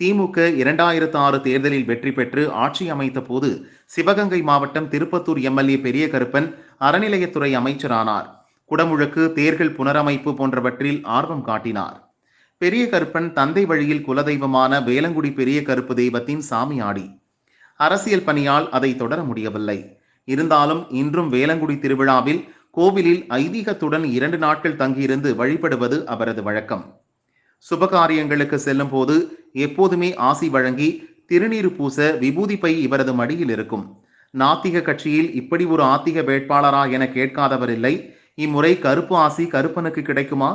திமுக இரண்டாயிரத்து ஆறு தேர்தலில் வெற்றி பெற்று ஆட்சி அமைத்த போது சிவகங்கை மாவட்டம் திருப்பத்தூர் எம்எல்ஏ பெரிய கருப்பன் அறநிலையத்துறை அமைச்சரானார் குடமுழுக்கு தேர்கள் புனரமைப்பு போன்றவற்றில் ஆர்வம் காட்டினார் பெரிய கருப்பன் தந்தை வழியில் குலதெய்வமான வேலங்குடி பெரிய கருப்பு தெய்வத்தின் சாமியாடி அரசியல் பணியால் அதை தொடர முடியவில்லை இருந்தாலும் இன்றும் வேலங்குடி திருவிழாவில் கோவிலில் ஐதீகத்துடன் இரண்டு நாட்கள் தங்கியிருந்து வழிபடுவது அவரது வழக்கம் சுபகாரியங்களுக்கு செல்லும் போது எப்போதுமே ஆசி வழங்கி திருநீர் பூச விபூதி பை இவரது மடியில் இருக்கும் நாத்திக கட்சியில் இப்படி ஒரு ஆத்திக வேட்பாளரா என கேட்காதவர் இல்லை இம்முறை கருப்பு ஆசி கருப்பனுக்கு கிடைக்குமா